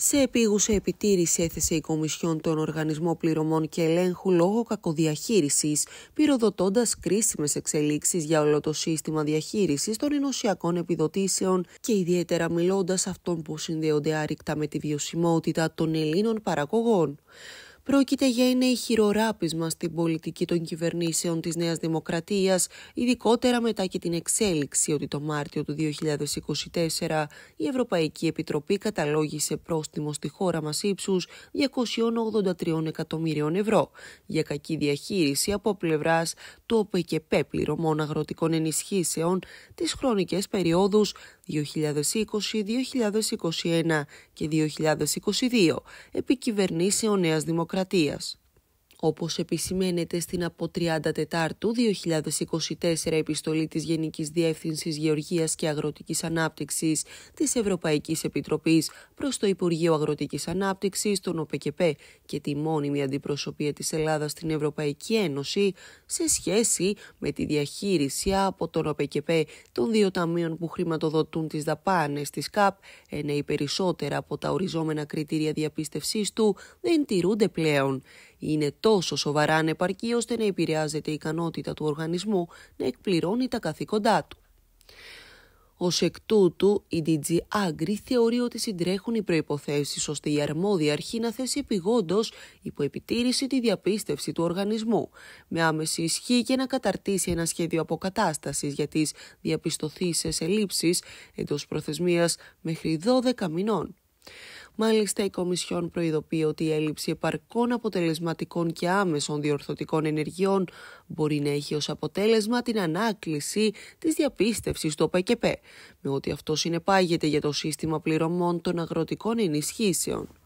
Σε επίγουσα επιτήρηση έθεσε η Κομισιόν τον Οργανισμό Πληρωμών και Ελέγχου λόγω κακοδιαχείρισης, πυροδοτώντας κρίσιμες εξελίξεις για όλο το σύστημα διαχείρισης των ενωσιακών επιδοτήσεων και ιδιαίτερα μιλώντας αυτών που συνδέονται άρρηκτα με τη βιωσιμότητα των Ελλήνων παραγωγών πρόκειται για ένα ηχηροράπισμα στην πολιτική των κυβερνήσεων της Νέας Δημοκρατίας, ειδικότερα μετά και την εξέλιξη ότι το Μάρτιο του 2024 η Ευρωπαϊκή Επιτροπή καταλόγησε πρόστιμο στη χώρα μας ύψους 283 εκατομμυρίων ευρώ για κακή διαχείριση από πλευράς του ΟΠΕΚΕΠΕ πληρωμών αγροτικών ενισχύσεων τις χρονικές περιόδους 2020-2021 και 2022 επί κυβερνήσεων Νέας Δημοκρατίας. Όπως επισημαίνεται στην από 34 τετάρτου 2024 επιστολή της Γενικής Διεύθυνσης Γεωργίας και Αγροτικής Ανάπτυξης της Ευρωπαϊκής Επιτροπής προς το Υπουργείο Αγροτικής Ανάπτυξης, τον ΟΠΕΚΕΠΕ και τη μόνιμη αντιπροσωπεία της Ελλάδας στην Ευρωπαϊκή Ένωση σε σχέση με τη διαχείριση από τον ΟΠΕΚΕΠΕ των δύο ταμείων που χρηματοδοτούν τις δαπάνες της ΚΑΠ, ενώ οι περισσότερα από τα οριζόμενα κριτήρια διαπίστευσής του δεν τηρούνται πλέον είναι τόσο σοβαρά ανεπαρκή ώστε να επηρεάζεται η ικανότητα του οργανισμού να εκπληρώνει τα καθήκοντά του. Ως εκ τούτου, η DG Agri θεωρεί ότι συντρέχουν οι προποθέσει ώστε η αρμόδια αρχή να θέσει επιγόντως υπό επιτήρηση τη διαπίστευση του οργανισμού, με άμεση ισχύ και να καταρτήσει ένα σχέδιο αποκατάστασης για τις διαπιστωθήσεις ελλείψεις εντός προθεσμίας μέχρι 12 μηνών. Μάλιστα, η Κομισιόν προειδοποιεί ότι η έλλειψη επαρκών αποτελεσματικών και άμεσων διορθωτικών ενεργειών μπορεί να έχει ως αποτέλεσμα την ανάκληση της διαπίστευσης του ΠΚΠ, με ότι αυτό συνεπάγεται για το σύστημα πληρωμών των αγροτικών ενισχύσεων.